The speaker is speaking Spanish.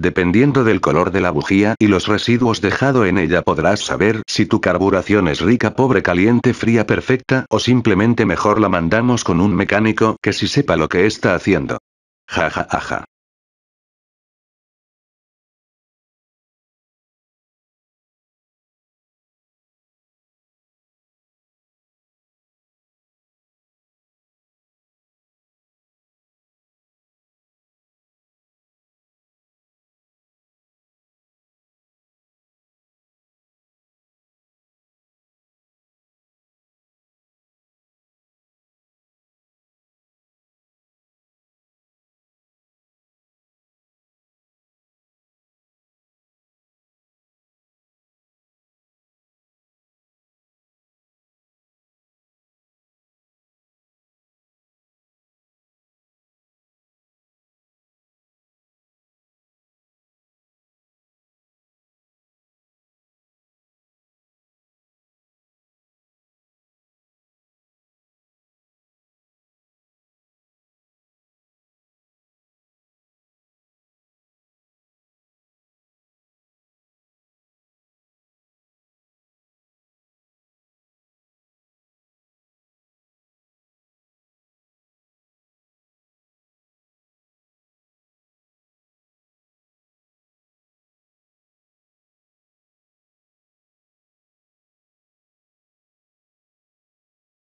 Dependiendo del color de la bujía y los residuos dejado en ella podrás saber si tu carburación es rica, pobre, caliente, fría, perfecta o simplemente mejor la mandamos con un mecánico que si sepa lo que está haciendo. Ja ja ja ja.